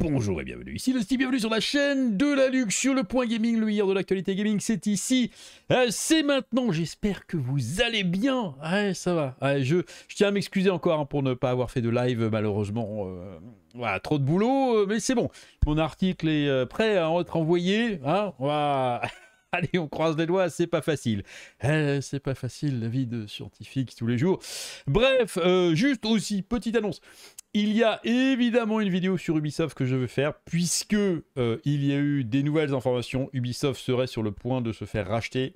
bonjour et bienvenue ici le Steve, bienvenue sur la chaîne de la sur le point gaming, le hier de l'actualité gaming, c'est ici, euh, c'est maintenant, j'espère que vous allez bien, ouais ça va, je, tiens à m'excuser encore hein, pour ne pas avoir fait de live, malheureusement, euh, trop de boulot, euh, mais c'est bon, mon article est prêt à être envoyé, hein. Allez, on croise les doigts, c'est pas facile. Eh, c'est pas facile la vie de scientifique tous les jours. Bref, euh, juste aussi, petite annonce. Il y a évidemment une vidéo sur Ubisoft que je veux faire, puisque euh, il y a eu des nouvelles informations. Ubisoft serait sur le point de se faire racheter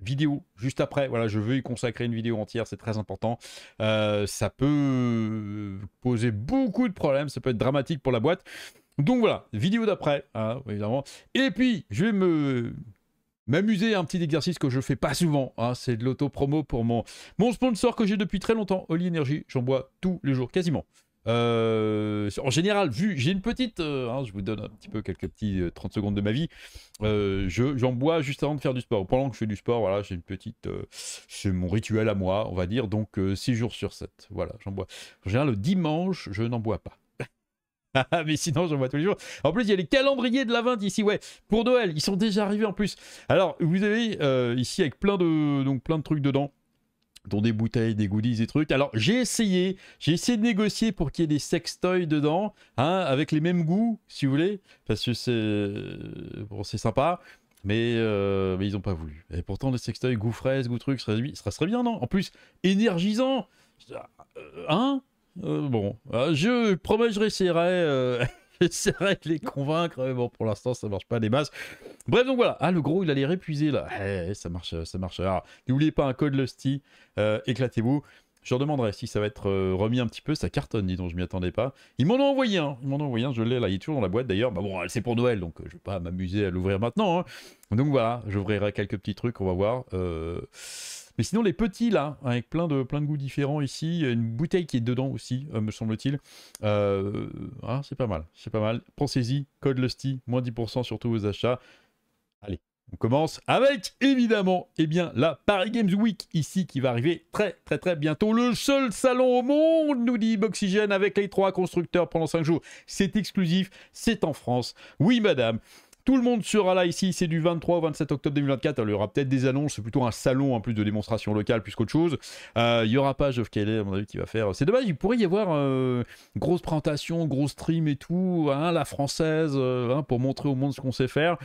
vidéo juste après. Voilà, je veux y consacrer une vidéo entière, c'est très important. Euh, ça peut poser beaucoup de problèmes, ça peut être dramatique pour la boîte. Donc voilà, vidéo d'après, hein, évidemment. Et puis, je vais me m'amuser à un petit exercice que je fais pas souvent. Hein, c'est de l'auto-promo pour mon, mon sponsor que j'ai depuis très longtemps, Oli Energy. J'en bois tous les jours, quasiment. Euh, en général, vu, j'ai une petite, euh, hein, je vous donne un petit peu quelques petits 30 euh, secondes de ma vie. j'en bois juste avant de faire du sport. Pendant que je fais du sport, voilà, j'ai une petite, c'est mon rituel à moi, on va dire. Donc 6 jours sur 7, voilà, j'en bois. En général, le dimanche, je n'en bois pas. Ah, mais sinon, j'en vois tous les jours. En plus, il y a les calendriers de la vente ici, ouais, pour Noël. Ils sont déjà arrivés en plus. Alors, vous avez euh, ici avec plein de, donc, plein de trucs dedans dont des bouteilles, des goodies, des trucs. Alors j'ai essayé, j'ai essayé de négocier pour qu'il y ait des sextoys dedans, hein, avec les mêmes goûts, si vous voulez, parce que c'est euh, bon, c'est sympa. Mais, euh, mais, ils n'ont pas voulu. Et pourtant, les sextoys, goût fraise, goût truc, ce serait, serait, bien, non En plus, énergisant ah, Hein euh, bon, euh, je promets, je J'essaierai de les convaincre, mais bon, pour l'instant, ça marche pas des masses. Bref, donc voilà. Ah, le gros, il a répuiser, là. Eh, eh, ça marche, euh, ça marche. Alors, n'oubliez pas un code Lusty, éclatez-vous. Je leur demanderai si ça va être remis un petit peu. Ça cartonne, dis donc, je m'y attendais pas. Ils m'en ont envoyé un. Ils m'en ont envoyé un, je l'ai là. Il est toujours dans la boîte d'ailleurs. Bah bon, c'est pour Noël, donc je vais pas m'amuser à l'ouvrir maintenant. Hein. Donc voilà, j'ouvrirai quelques petits trucs, on va voir. Mais sinon, les petits là, avec plein de, plein de goûts différents ici, une bouteille qui est dedans aussi, euh, me semble-t-il. Euh, ah, c'est pas mal, c'est pas mal. Pensez-y, code Lusty, moins 10% sur tous vos achats. Allez, on commence avec évidemment eh bien, la Paris Games Week ici qui va arriver très très très bientôt. Le seul salon au monde, nous dit Boxygène, avec les trois constructeurs pendant cinq jours. C'est exclusif, c'est en France. Oui madame, tout le monde sera là ici, c'est du 23 au 27 octobre 2024. il y aura peut-être des annonces, c'est plutôt un salon en plus de démonstrations locales plus qu'autre chose. Euh, il y aura pas Geoff Kelly, à mon avis, qui va faire. C'est dommage, il pourrait y avoir euh, grosse présentation, gros stream et tout, hein, la française, euh, hein, pour montrer au monde ce qu'on sait faire.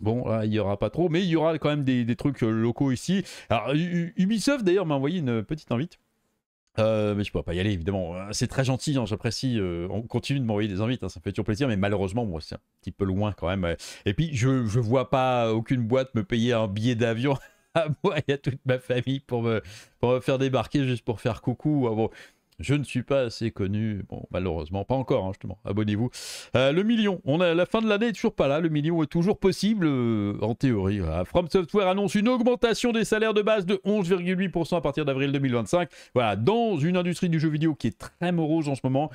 Bon, il n'y aura pas trop, mais il y aura quand même des, trucs locaux ici. Ubisoft, d'ailleurs, m'a envoyé une petite invite. Euh, mais je pourrais pas y aller, évidemment. Euh, c'est très gentil, hein, j'apprécie. Euh, on continue de m'envoyer des invites, hein, ça me fait toujours plaisir, mais malheureusement, moi, c'est un petit peu loin quand même. Et puis, je, je vois pas aucune boîte me payer un billet d'avion à moi et à toute ma famille pour me, pour me faire débarquer juste pour faire coucou. bon. Je ne suis pas assez connu. Bon, malheureusement, pas encore, hein, justement. Abonnez-vous. Euh, le million. On a, la fin de l'année est toujours pas là. Le million est toujours possible, euh, en théorie. Ah, From Software annonce une augmentation des salaires de base de 11,8% à partir d'avril 2025. Voilà, dans une industrie du jeu vidéo qui est très morose en ce moment,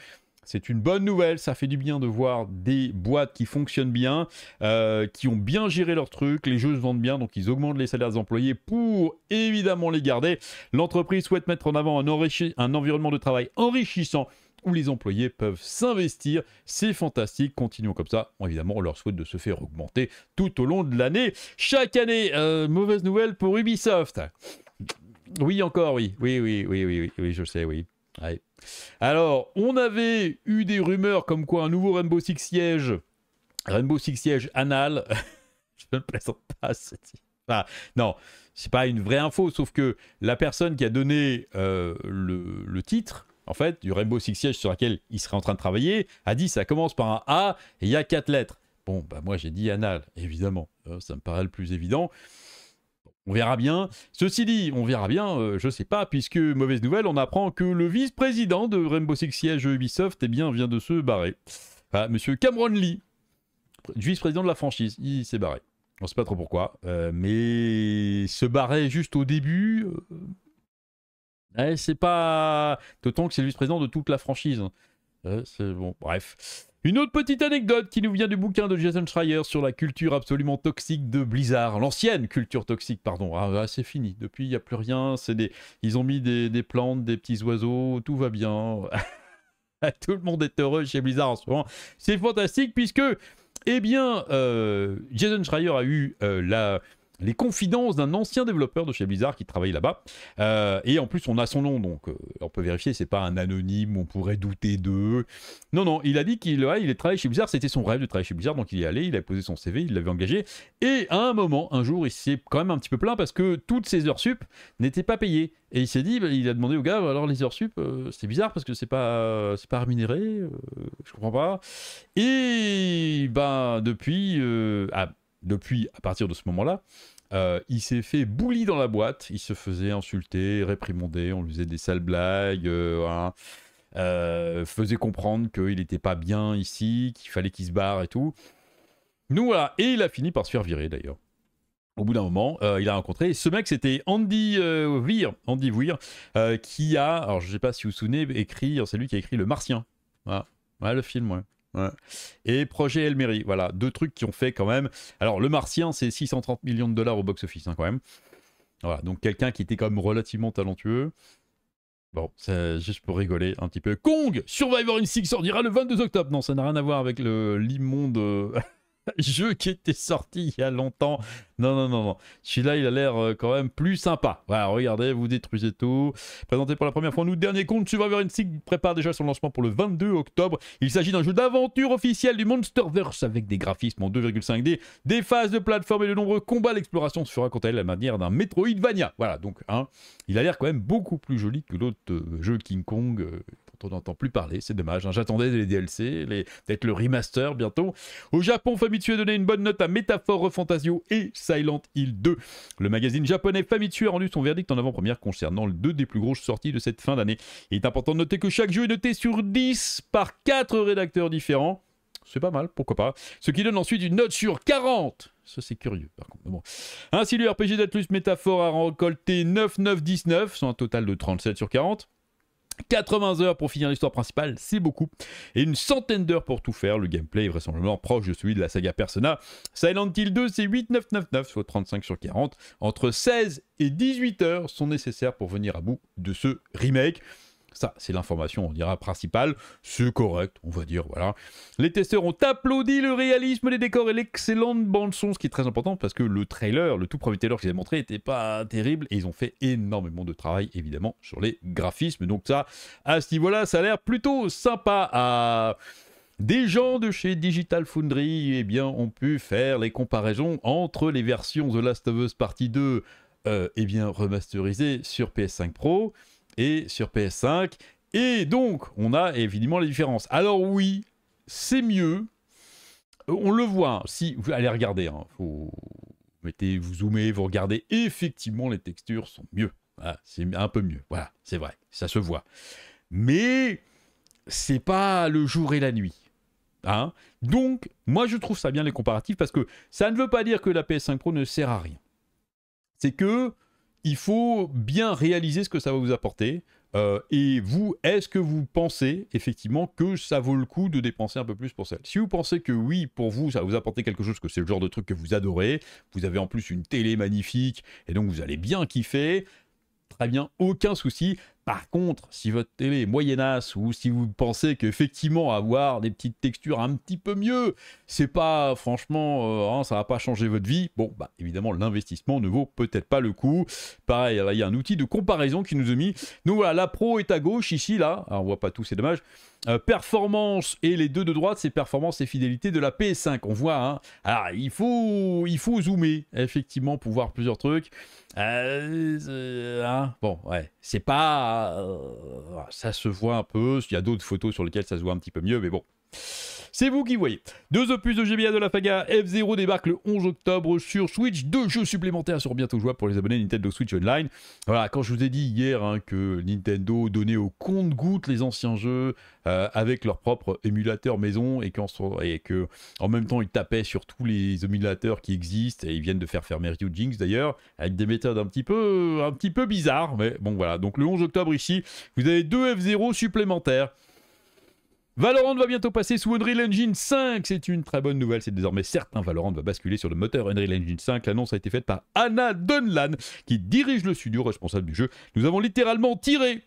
c'est une bonne nouvelle, ça fait du bien de voir des boîtes qui fonctionnent bien, euh, qui ont bien géré leurs trucs, les jeux se vendent bien, donc ils augmentent les salaires des employés pour évidemment les garder. L'entreprise souhaite mettre en avant un, un environnement de travail enrichissant où les employés peuvent s'investir. C'est fantastique. Continuons comme ça. Évidemment, on leur souhaite de se faire augmenter tout au long de l'année. Chaque année, euh, mauvaise nouvelle pour Ubisoft. Oui, encore, Oui, oui, oui, oui, oui, oui je sais, oui. Alors, on avait eu des rumeurs comme quoi un nouveau Rainbow Six Siege, Rainbow Six Siege anal. je ne présente pas. non, c'est pas une vraie info, sauf que la personne qui a donné euh, le, titre, en fait, du Rainbow Six Siege sur lequel il serait en train de travailler, a dit ça commence par un A et il y a quatre lettres. Bon, bah moi j'ai dit anal, évidemment, hein, ça me paraît le plus évident. On verra bien. Ceci dit, on verra bien, euh, je sais pas, puisque mauvaise nouvelle, on apprend que le vice-président de Rainbow Six Siege Ubisoft eh bien, vient de se barrer. monsieur Cameron Lee, vice-président de la franchise, il s'est barré. On sait pas trop pourquoi, euh, mais se barrer juste au début, euh, eh, c'est pas. D'autant que c'est le vice-président de toute la franchise. Hein. c'est bon, bref. Une autre petite anecdote qui nous vient du bouquin de Jason Schreier sur la culture absolument toxique de Blizzard, l'ancienne culture toxique, pardon. Ah, ah c'est fini, depuis il n'y a plus rien, c'est des... ils ont mis des, plantes, des petits oiseaux, tout va bien. Ah, tout le monde est heureux chez Blizzard en ce moment. C'est fantastique puisque, eh bien, euh, Jason Schreier a eu euh, la les confidences d'un ancien développeur de chez Blizzard qui travaille là-bas. Euh, et en plus, on a son nom, donc euh, on peut vérifier, c'est pas un anonyme, on pourrait douter d'eux. Non, non, il a dit qu'il a il travaillé chez Blizzard, c'était son rêve de travailler chez Blizzard, donc il est allé, il a posé son CV, il l'avait engagé. Et à un moment, un jour, il s'est quand même un petit peu plaint parce que toutes ses heures sup n'étaient pas payées. Et il s'est dit, bah, il a demandé au gars, alors les heures sup, euh, c'est bizarre parce que c'est pas, c'est pas rémunéré, je comprends pas. Et bah depuis, ah, depuis, à partir de ce moment-là, euh, il s'est fait bouli dans la boîte, il se faisait insulter, réprimander, on lui faisait des sales blagues, euh, hein. euh, faisait comprendre qu'il n'était pas bien ici, qu'il fallait qu'il se barre et tout. Nous voilà, et il a fini par se faire virer d'ailleurs. Au bout d'un moment, il a rencontré. Ce mec, c'était Andy Weir, Andy Weir, qui a, alors je ne sais pas si vous vous souvenez, c'est lui qui a écrit Le Martien. voilà le film, ouais. Et projet Elmery voilà, deux trucs qui ont fait quand même. Alors, le Martien, c'est 630 millions de dollars au box-office, hein, quand même. Voilà, donc quelqu'un qui était quand même relativement talentueux. Bon, c'est juste pour rigoler un petit peu. Kong Survivor Instinct sortira le 22 octobre. Non, ça n'a rien à voir avec le l'immonde. jeu qui était sorti il y a longtemps. Non, non, non, non. Celui-là, il a l'air euh, quand même plus sympa. Voilà, regardez, vous détruisez tout. Présenté pour la première fois, nous, dernier compte, Survivor sig prépare déjà son lancement pour le 22 octobre. Il s'agit d'un jeu d'aventure officiel du Monsterverse avec des graphismes en 2,5D, des phases de plateforme et de nombreux combats. L'exploration se fera quant à elle à la manière d'un Metroidvania. Voilà, donc, hein, il a l'air quand même beaucoup plus joli que l'autre euh, jeu King Kong, euh, on n'entend plus parler, c'est dommage. Hein. J'attendais les DLC, les... peut-être le remaster bientôt. Au Japon, Famitsu a donné une bonne note à Métaphore Refantasio et Silent Hill 2. Le magazine japonais Famitsu a rendu son verdict en avant-première concernant le deux des plus grosses sorties de cette fin d'année. Il est important de noter que chaque jeu est noté sur 10 par 4 rédacteurs différents. C'est pas mal, pourquoi pas. Ce qui donne ensuite une note sur 40 ça, c'est curieux, par contre. Ainsi, le RPG d'Atlus Métaphore a récolté 19, sur un total de 37 sur 40. 80 heures pour finir l'histoire principale, c'est beaucoup. Et une centaine d'heures pour tout faire. Le gameplay est vraisemblablement proche de celui de la saga Persona. Silent Hill 2, c'est 8,999, soit 35 sur 40. Entre 16 et 18 heures sont nécessaires pour venir à bout de ce remake. Ça, c'est l'information, on dira, principale. C'est correct, on va dire, voilà. Les testeurs ont applaudi le réalisme des décors et l'excellente bande-son, ce qui est très important parce que le trailer, le tout premier trailer qu'ils avaient montré, n'était pas terrible et ils ont fait énormément de travail, évidemment, sur les graphismes. Donc, ça, à ce niveau-là, ça a l'air plutôt sympa à. Des gens de chez Digital Foundry eh bien, ont pu faire les comparaisons entre les versions The Last of Us Partie 2 euh, eh bien, remasterisées sur PS5 Pro et sur PS5. Et donc, on a évidemment les différences. Alors oui, c'est mieux. Euh, on le voit. Si vous allez regarder, hein, vous mettez, vous zoomez, vous regardez. Effectivement, les textures sont mieux. Ah, c'est un peu mieux. Voilà, c'est vrai, ça se voit. Mais c'est pas le jour et la nuit. Hein. Donc, moi je trouve ça bien les comparatifs parce que ça ne veut pas dire que la PS5 Pro ne sert à rien. C'est que il faut bien réaliser ce que ça va vous apporter. Euh, et vous, est-ce que vous pensez effectivement que ça vaut le coup de dépenser un peu plus pour ça Si vous pensez que oui, pour vous, ça va vous apporter quelque chose, que c'est le genre de truc que vous adorez, vous avez en plus une télé magnifique, et donc vous allez bien kiffer, très bien, aucun souci. Par contre, si votre télé est moyennasse ou si vous pensez qu'effectivement avoir des petites textures un petit peu mieux, c'est pas franchement, euh, hein, ça va pas changer votre vie. Bon, bah évidemment, l'investissement ne vaut peut-être pas le coup. Pareil, il y a un outil de comparaison qui nous a mis. Nous voilà, la pro est à gauche ici, là. Alors, ah, on voit pas tout, c'est dommage. Euh, performance et les deux de droite, c'est performance et fidélité de la PS5. On voit, hein. Ah, il faut, il faut zoomer, effectivement, pour voir plusieurs trucs. Euh, euh, hein. Bon, ouais, c'est pas. ça se voit un peu. Il y a d'autres photos sur lesquelles ça se voit un petit peu mieux, mais bon. C'est vous qui voyez. Deux opus de GBA de la faga F0 débarque le 11 octobre sur Switch. Deux jeux supplémentaires sur Bientôt Jouable pour les abonnés Nintendo Switch Online. Voilà, quand je vous ai dit hier hein, que Nintendo donnait au compte-goutte les anciens jeux euh, avec leur propre émulateur maison et, qu'en, que en même temps ils tapaient sur tous les émulateurs qui existent et ils viennent de faire fermer Jinx d'ailleurs avec des méthodes un petit peu un petit peu bizarres mais bon voilà donc le 11 octobre ici vous avez deux F0 supplémentaires Valorant va bientôt passer sous Unreal Engine 5. C'est une très bonne nouvelle. C'est désormais certain. Valorant va basculer sur le moteur Unreal Engine 5. L'annonce a été faite par Anna Dunlan, qui dirige le studio responsable du jeu. Nous avons littéralement tiré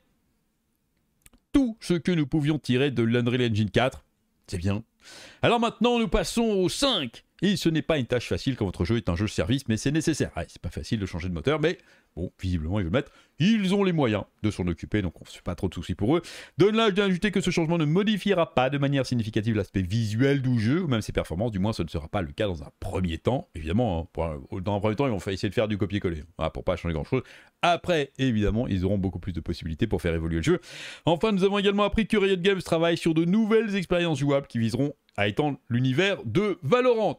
tout ce que nous pouvions tirer de l'Unreal Engine 4. C'est bien. Alors maintenant, nous passons au 5. Et ce n'est pas une tâche facile quand votre jeu est un jeu de service, mais c'est nécessaire. c'est pas facile de changer de moteur, mais Bon, visiblement, ils veulent mettre. Ils ont les moyens de s'en occuper, donc on ne fait pas trop de soucis pour eux. je dois ajouter que ce changement ne modifiera pas de manière significative l'aspect visuel du jeu, ou même ses performances, du moins ce ne sera pas le cas dans un premier temps. Évidemment, hein. dans un premier temps, ils vont essayer de faire du copier-coller, pour hein. ah, pour pas changer grand-chose. Après, évidemment, ils auront beaucoup plus de possibilités pour faire évoluer le jeu. Enfin, nous avons également appris que Riot Games travaille sur de nouvelles expériences jouables qui viseront à étendre l'univers de Valorant.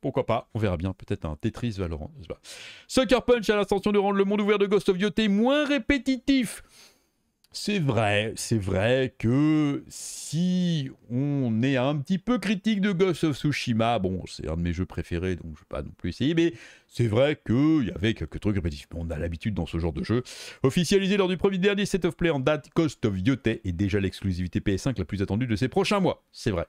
Pourquoi pas On verra bien, peut-être un Tetris Valorant. Je sais pas. Sucker Punch a l'intention de rendre le monde ouvert de Ghost of Yoté moins répétitif. C'est vrai, c'est vrai que si on est un petit peu critique de Ghost of Tsushima, bon, c'est un de mes jeux préférés, donc je ne vais pas non plus essayer, mais c'est vrai qu'il y avait quelques trucs répétitifs. On a l'habitude dans ce genre de jeu. Officialisé lors du premier dernier set of play en date, Ghost of Yotei est déjà l'exclusivité PS5 la plus attendue de ces prochains mois. C'est vrai.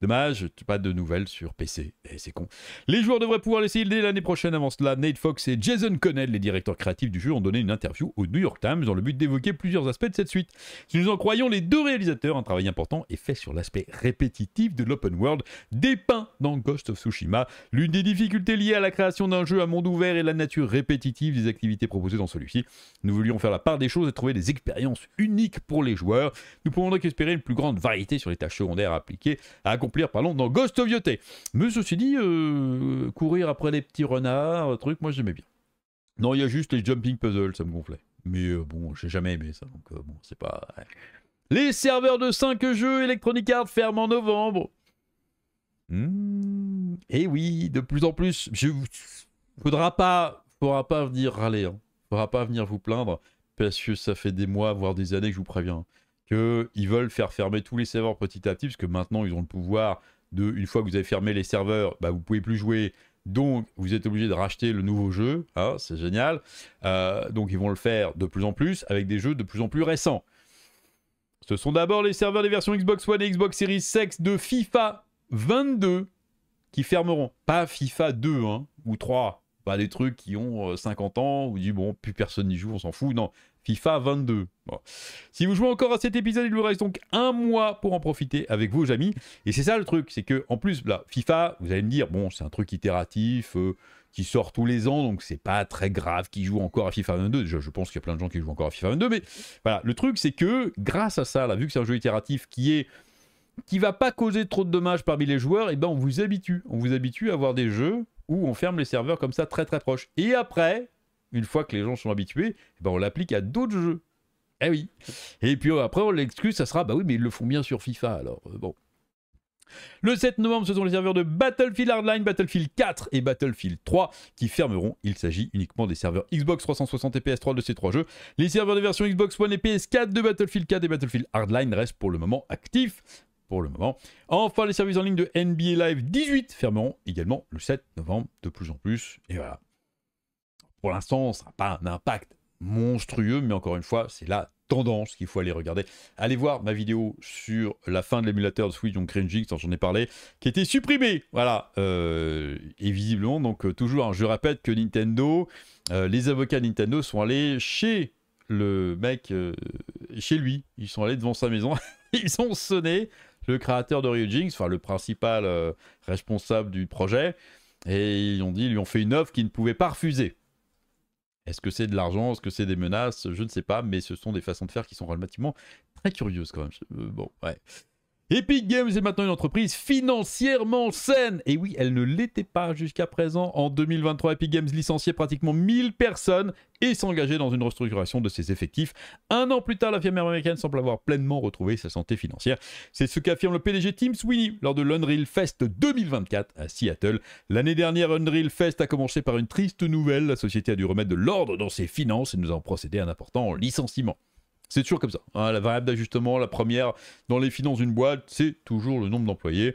Dommage, pas de nouvelles sur PC. Et eh, c'est con. Les joueurs devraient pouvoir l'essayer dès l'année prochaine. Avant cela, Nate Fox et Jason Connell, les directeurs créatifs du jeu, ont donné une interview au New York Times dans le but d'évoquer plusieurs aspects de cette suite. Si nous en croyons, les deux réalisateurs, un travail important est fait sur l'aspect répétitif de l'open world dépeint dans Ghost of Tsushima. L'une des difficultés liées à la création d'un jeu à monde ouvert est la nature répétitive des activités proposées dans celui-ci. Nous voulions faire la part des choses et trouver des expériences uniques pour les joueurs. Nous pouvons donc espérer une plus grande variété sur les tâches secondaires appliquées à accomplir accomplir pardon, dans Ghost of Yoté. Mais ceci dit, euh, courir après les petits renards, euh, truc, moi j'aimais bien. Non, il y a juste les jumping puzzles, ça me gonflait. Mais euh, bon, j'ai jamais aimé ça, donc bon, c'est pas. Les serveurs de 5 jeux Electronic Arts ferment en novembre. Hmm, et eh oui, de plus en plus, je faudra pas, faudra pas venir râler, hein. faudra pas venir vous plaindre parce que ça fait des mois, voire des années que je vous préviens. Hein qu'ils veulent faire fermer tous les serveurs petit à petit, parce que maintenant ils ont le pouvoir de, une fois que vous avez fermé les serveurs, bah, vous pouvez plus jouer, donc vous êtes obligé de racheter le nouveau jeu, hein, c'est génial. Euh, donc ils vont le faire de plus en plus avec des jeux de plus en plus récents. Ce sont d'abord les serveurs des versions Xbox One et Xbox Series X de FIFA 22 qui fermeront. Pas FIFA 2 hein, ou 3, des trucs qui ont 50 euh, ans ou du bon, plus personne n'y joue, on s'en fout. Non, FIFA 22. Si vous jouez encore à cet épisode, il vous reste donc un mois pour en profiter avec vos amis. Et c'est ça le truc, c'est que en plus, là, FIFA, vous allez me dire, bon, c'est un truc itératif. Euh, qui sort tous les ans, donc c'est pas très grave qui joue encore à FIFA 22. je pense qu'il y a plein de gens qui jouent encore à FIFA 22, mais voilà, le truc c'est que grâce à ça, la vu que c'est un jeu itératif qui est qui va pas causer trop de dommages parmi les joueurs, et eh ben on vous habitue, on vous habitue à voir des jeux où on ferme les serveurs comme ça très très proche. Et après, une fois que les gens sont habitués, eh ben on l'applique à d'autres jeux. Eh oui. Et puis euh, après, on l'excuse, ça sera, bah oui, mais ils le font bien sur FIFA, alors euh, bon. Le 7 novembre, ce sont les serveurs de Battlefield Hardline, Battlefield 4 et Battlefield 3 qui fermeront. Il s'agit uniquement des serveurs Xbox 360 et PS3 de ces trois jeux. Les serveurs de version Xbox One et PS4 de Battlefield 4 et Battlefield Hardline restent pour le moment actifs pour le moment. Enfin, les services en ligne de NBA Live 18 fermeront également le 7 novembre de plus en plus. Et voilà. Pour l'instant, ça n'a pas un impact monstrueux, mais encore une fois, c'est la tendance qu'il faut aller regarder. Allez voir ma vidéo sur la fin de l'émulateur de Switch, donc dont j'en ai parlé, qui était supprimé, voilà, euh, et visiblement, donc euh, toujours, hein, je répète que Nintendo, euh, les avocats Nintendo sont allés chez le mec, chez lui, ils sont allés devant sa maison, ils ont sonné, le créateur de Jinx, enfin le principal euh, responsable du projet, et ils ont dit, lui ont fait une offre qu'il ne pouvait pas refuser. Est-ce que c'est de l'argent Est-ce que c'est des menaces Je ne sais pas, mais ce sont des façons de faire qui sont relativement très curieuses quand même. Euh, bon, ouais. Epic Games est maintenant une entreprise financièrement saine. Et oui, elle ne l'était pas jusqu'à présent. En 2023, Epic Games licenciait pratiquement 1000 personnes et s'engageait dans une restructuration de ses effectifs. Un an plus tard, la firme américaine semble avoir pleinement retrouvé sa santé financière. C'est ce qu'affirme le PDG Tim Sweeney lors de l'Unreal Fest 2024 à Seattle. L'année dernière, Unreal Fest a commencé par une triste nouvelle. La société a dû remettre de l'ordre dans ses finances et nous en procédé à un important licenciement. C'est toujours comme ça. Hein. la variable d'ajustement, la première dans les finances d'une boîte, c'est toujours le nombre d'employés.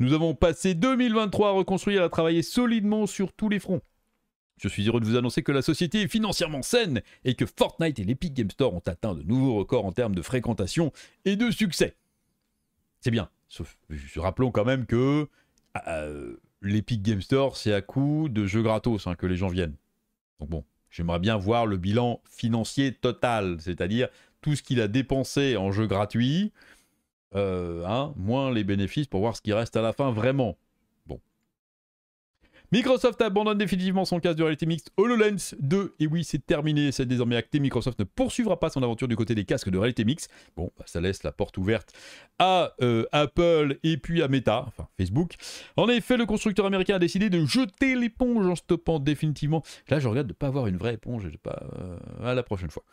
Nous avons passé 2023 à reconstruire, et à travailler solidement sur tous les fronts. Je suis heureux de vous annoncer que la société est financièrement saine et que Fortnite et l'Epic Game Store ont atteint de nouveaux records en termes de fréquentation et de succès. C'est bien. Sauf, rappelons quand même que ah, euh, l'Epic Game Store, c'est à coup de jeux gratos hein, que les gens viennent. Donc bon, j'aimerais bien voir le bilan financier total, c'est-à-dire tout ce qu'il a dépensé en jeu gratuit, euh, hein, moins les bénéfices pour voir ce qui reste à la fin vraiment. Bon. Microsoft abandonne définitivement son casque de réalité mixte HoloLens 2. Et oui, c'est terminé, c'est désormais acté. Microsoft ne poursuivra pas son aventure du côté des casques de réalité mixte. Bon, bah, ça laisse la porte ouverte à euh, Apple et puis à Meta, enfin Facebook. En effet, le constructeur américain a décidé de jeter l'éponge en stoppant définitivement. Là, je regarde de ne pas avoir une vraie éponge pas. Euh, à la prochaine fois.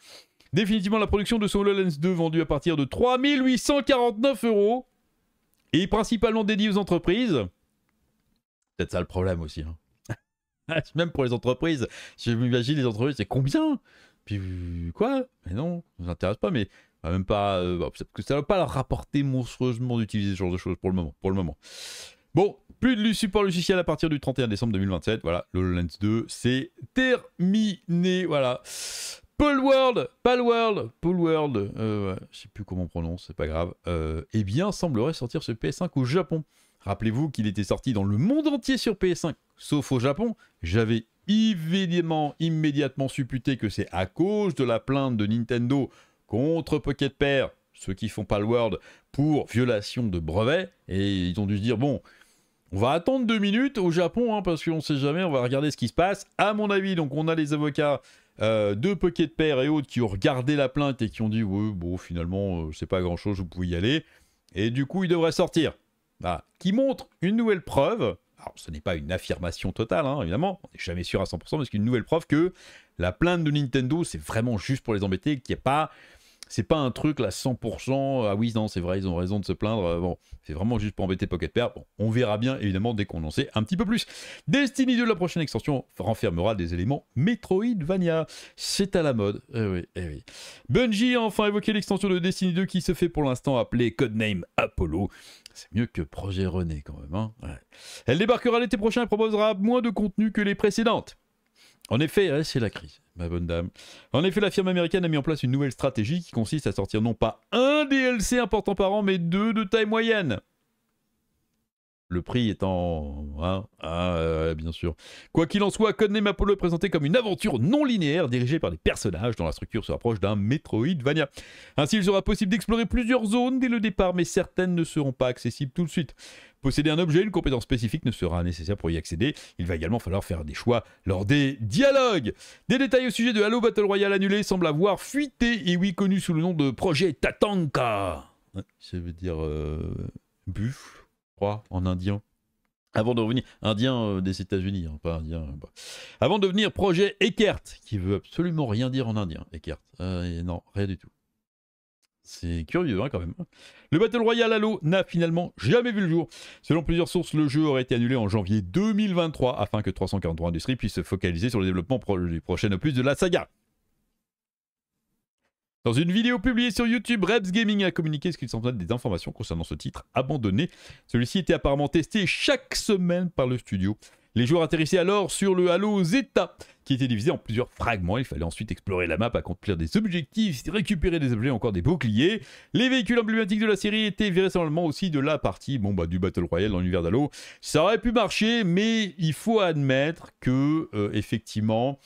Définitivement la production de son HoloLens 2 vendue à partir de 3849 euros et principalement dédiée aux entreprises. Peut-être ça le problème aussi. Hein. Même pour les entreprises, si je m'imagine les entreprises, c'est combien Puis quoi Mais non, ça ne intéresse pas, mais euh, même pas. Euh, que ça ne va pas leur rapporter monstrueusement d'utiliser ce genre de choses pour le moment. Pour le moment. Bon, plus de support logiciel à partir du 31 décembre 2027. Voilà, l'HoloLens 2, c'est terminé. Voilà. World, Palworld, World, euh, World, je sais plus comment on prononce, c'est pas grave, euh, eh bien semblerait sortir ce PS5 au Japon. Rappelez-vous qu'il était sorti dans le monde entier sur PS5, sauf au Japon. J'avais évidemment immédiatement supputé que c'est à cause de la plainte de Nintendo contre Pocket Pair, ceux qui font World, pour violation de brevet. et ils ont dû se dire, bon, on va attendre deux minutes au Japon, hein, parce qu'on ne sait jamais, on va regarder ce qui se passe. À mon avis, donc on a les avocats euh, poquets de Pocket et autres qui ont regardé la plainte et qui ont dit oui, bon, finalement, euh, c'est pas grand chose, vous pouvez y aller. Et du coup, il devrait sortir. Bah, qui montre une nouvelle preuve. Alors, ce n'est pas une affirmation totale, hein, évidemment, on n'est jamais sûr à 100%, mais c'est une nouvelle preuve que la plainte de Nintendo, c'est vraiment juste pour les embêter, qui n'y pas c'est pas un truc là 100%. Euh, ah oui, non, c'est vrai, ils ont raison de se plaindre. Euh, bon, c'est vraiment juste pour embêter Pocket Pair. on verra bien évidemment dès qu'on en sait un petit peu plus. Destiny 2, la prochaine extension, renfermera des éléments Metroidvania. C'est à la mode. Eh oui, eh oui. Bungie a enfin évoqué l'extension de Destiny 2 qui se fait pour l'instant appeler Codename Apollo. C'est mieux que Projet René quand même. Hein. Elle débarquera l'été prochain et proposera moins de contenu que les précédentes. En effet, eh, c'est la crise, ma bonne dame. En effet, la firme américaine a mis en place une nouvelle stratégie qui consiste à sortir non pas un DLC important par an, mais deux de taille moyenne. Le prix étant... Hein, ah, bien sûr. Quoi qu'il en soit, Codename Apollo est présenté comme une aventure non linéaire dirigée par des personnages dont la structure se rapproche d'un Metroidvania. Ainsi, il sera possible d'explorer plusieurs zones dès le départ, mais certaines ne seront pas accessibles tout de suite. Posséder un objet, une compétence spécifique ne sera nécessaire pour y accéder. Il va également falloir faire des choix lors des dialogues. Des détails au sujet de Halo Battle Royale annulé semblent avoir fuité, et oui, connu sous le nom de projet Tatanka. Ça veut dire buff, euh, buffle, je crois, en indien. Avant de revenir, indien euh, des États-Unis, hein, pas indien. Euh, Avant de devenir projet Eckert, qui veut absolument rien dire en indien, Eckert. non, rien du tout. C'est curieux hein, quand même. Le Battle Royale Halo n'a finalement jamais vu le jour. Selon plusieurs sources, le jeu aurait été annulé en janvier 2023 afin que 343 Industries puisse se focaliser sur le développement du prochain opus de la saga. Dans une vidéo publiée sur YouTube, Rebs Gaming a communiqué ce qu'il donne des informations concernant ce titre abandonné. Celui-ci était apparemment testé chaque semaine par le studio. Les joueurs atterrissaient alors sur le halo Zeta, qui était divisé en plusieurs fragments. Il fallait ensuite explorer la map, accomplir des objectifs, récupérer des objets, encore des boucliers. Les véhicules emblématiques de la série étaient vraisemblablement aussi de la partie bon, bah, du Battle Royale dans l'univers d'Halo. Ça aurait pu marcher, mais il faut admettre que, euh, effectivement,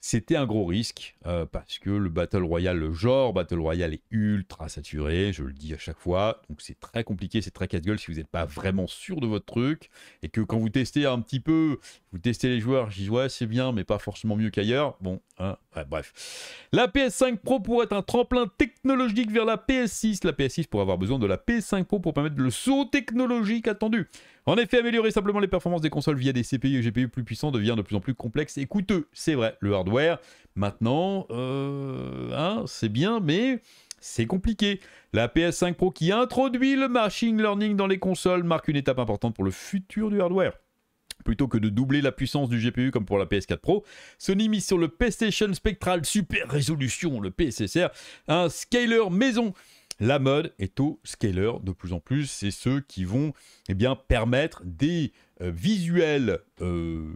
c'était un gros risque euh, parce que le Battle Royale, le genre Battle Royale est ultra saturé, je le dis à chaque fois, donc c'est très compliqué, c'est très casse-gueule si vous n'êtes pas vraiment sûr de votre truc et que quand vous testez un petit peu, vous testez les joueurs, je dis ouais c'est bien mais pas forcément mieux qu'ailleurs, bon, hein, bref. La PS5 Pro pourrait être un tremplin technologique vers la PS6, la PS6 pourrait avoir besoin de la PS5 Pro pour permettre le saut technologique attendu. En effet, améliorer simplement les performances des consoles via des CPU et GPU plus puissants devient de plus en plus complexe et coûteux. C'est vrai, le hardware, maintenant, euh, hein, c'est bien, mais c'est compliqué. La PS5 Pro qui introduit le machine learning dans les consoles marque une étape importante pour le futur du hardware. Plutôt que de doubler la puissance du GPU comme pour la PS4 Pro, Sony mise sur le PlayStation Spectral Super Résolution, le PSSR, un scaler maison la mode est au scaler de plus en plus. C'est ceux qui vont eh bien, permettre des euh, visuels euh,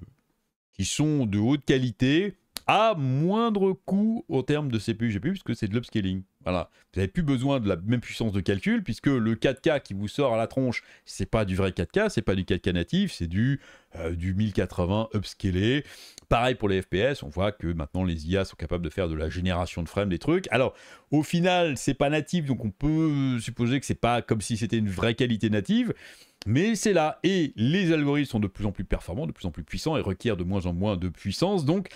qui sont de haute qualité, à moindre coût au terme de CPU GPU puisque c'est de l'upscaling. Voilà, vous n'avez plus besoin de la même puissance de calcul puisque le 4K qui vous sort à la tronche, c'est pas du vrai 4K, c'est pas du 4K natif, c'est du euh, du 1080 upscalé. Pareil pour les FPS, on voit que maintenant les IA sont capables de faire de la génération de frames des trucs. Alors, au final, c'est pas natif donc on peut supposer que c'est pas comme si c'était une vraie qualité native. Mais c'est là, et les algorithmes sont de plus en plus performants, de plus en plus puissants et requièrent de moins en moins de puissance, donc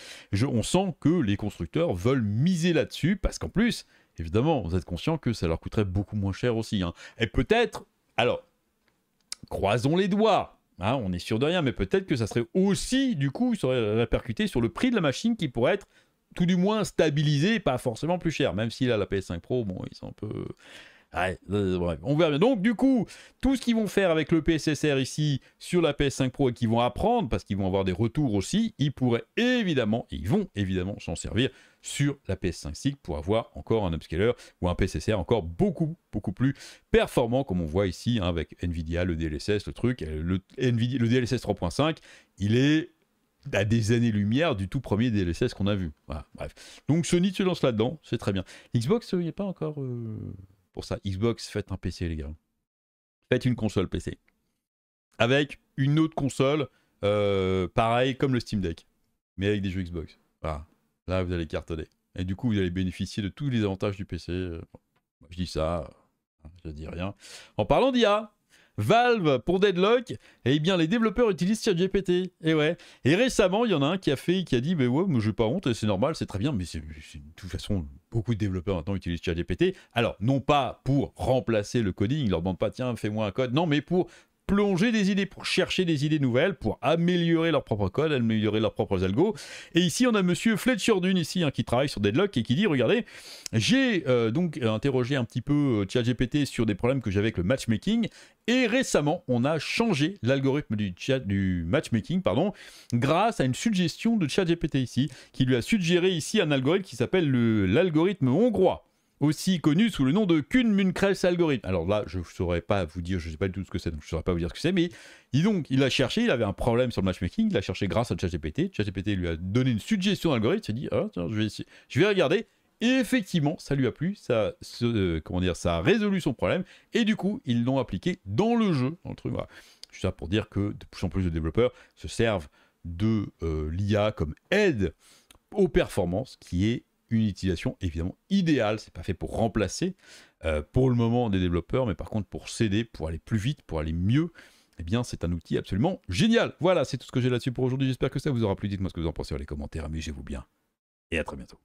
on sent que les constructeurs veulent miser là-dessus, parce qu'en plus, évidemment, vous êtes conscient que ça leur coûterait beaucoup moins cher aussi. Hein. Et peut-être, alors, croisons les doigts, hein, on est sûr de rien, mais peut-être que ça serait aussi, du coup, ça serait répercuté sur le prix de la machine qui pourrait être tout du moins stabilisé, pas forcément plus cher, même si là, la PS5 Pro, bon, ils sont un peu Ouais, on verra bien. Donc, du coup, tout ce qu'ils vont faire avec le PSSR ici sur la PS5 Pro et qu'ils vont apprendre, parce qu'ils vont avoir des retours aussi, ils pourraient évidemment, et ils vont évidemment s'en servir sur la PS5 SIG pour avoir encore un upscaler ou un PSSR encore beaucoup, beaucoup plus performant, comme on voit ici hein, avec NVIDIA, le DLSS, le truc, le, DLSS 3.5, il est à des années-lumière du tout premier DLSS qu'on a vu. bref. Donc Sony se lance là-dedans, c'est très bien. Xbox, il n'y a pas encore... Euh ça. Xbox, faites un PC, les gars. Faites une console PC. Avec une autre console, euh, pareil comme le Steam Deck, mais avec des jeux Xbox. Voilà. Là, vous allez cartonner. Et du coup, vous allez bénéficier de tous les avantages du PC. je dis ça, je dis rien. En parlant d'IA, Valve pour Deadlock, eh bien les développeurs utilisent gpt Et eh ouais. Et récemment, il y en a un qui a fait, qui a dit, mais ouais, je j'ai pas honte, c'est normal, c'est très bien, mais c'est de toute façon, beaucoup de développeurs maintenant utilisent ChatGPT. Alors, non pas pour remplacer le coding, ils leur demandent pas, tiens, fais-moi un code. Non, mais pour plonger des idées, pour chercher des idées nouvelles, pour améliorer leur propre code, améliorer leurs propres algos. Et ici, on a monsieur Fletcher Dune, ici, hein, qui travaille sur Deadlock et qui dit, regardez, j'ai euh, donc interrogé un petit peu euh, ChatGPT sur des problèmes que j'avais avec le matchmaking. Et récemment, on a changé l'algorithme du, matchmaking pardon, grâce à une suggestion de ChatGPT ici, qui lui a suggéré ici un algorithme qui s'appelle l'algorithme hongrois aussi connu sous le nom de Kuhn-Munkres algorithme. Alors là, je ne saurais pas vous dire, je ne sais pas du tout ce que c'est, donc je ne saurais pas vous dire ce que c'est, mais dis donc, il a cherché, il avait un problème sur le matchmaking, il l'a cherché grâce à ChatGPT, ChatGPT lui a donné une suggestion d'algorithme, il s'est dit, ah, tiens, je vais, je vais regarder, et effectivement, ça lui a plu, ça, euh, comment dire, ça a résolu son problème, et du coup, ils l'ont appliqué dans le jeu, dans le truc, ça pour dire que de plus en plus de développeurs se servent de euh, l'IA comme aide aux performances, qui est une utilisation évidemment idéale. C'est pas fait pour remplacer euh, pour le moment des développeurs, mais par contre pour s'aider, pour aller plus vite, pour aller mieux. Eh bien, c'est un outil absolument génial. Voilà, c'est tout ce que j'ai là-dessus pour aujourd'hui. J'espère que ça vous aura plu. Dites-moi ce que vous en pensez dans les commentaires. Amusez-vous bien. Et à très bientôt.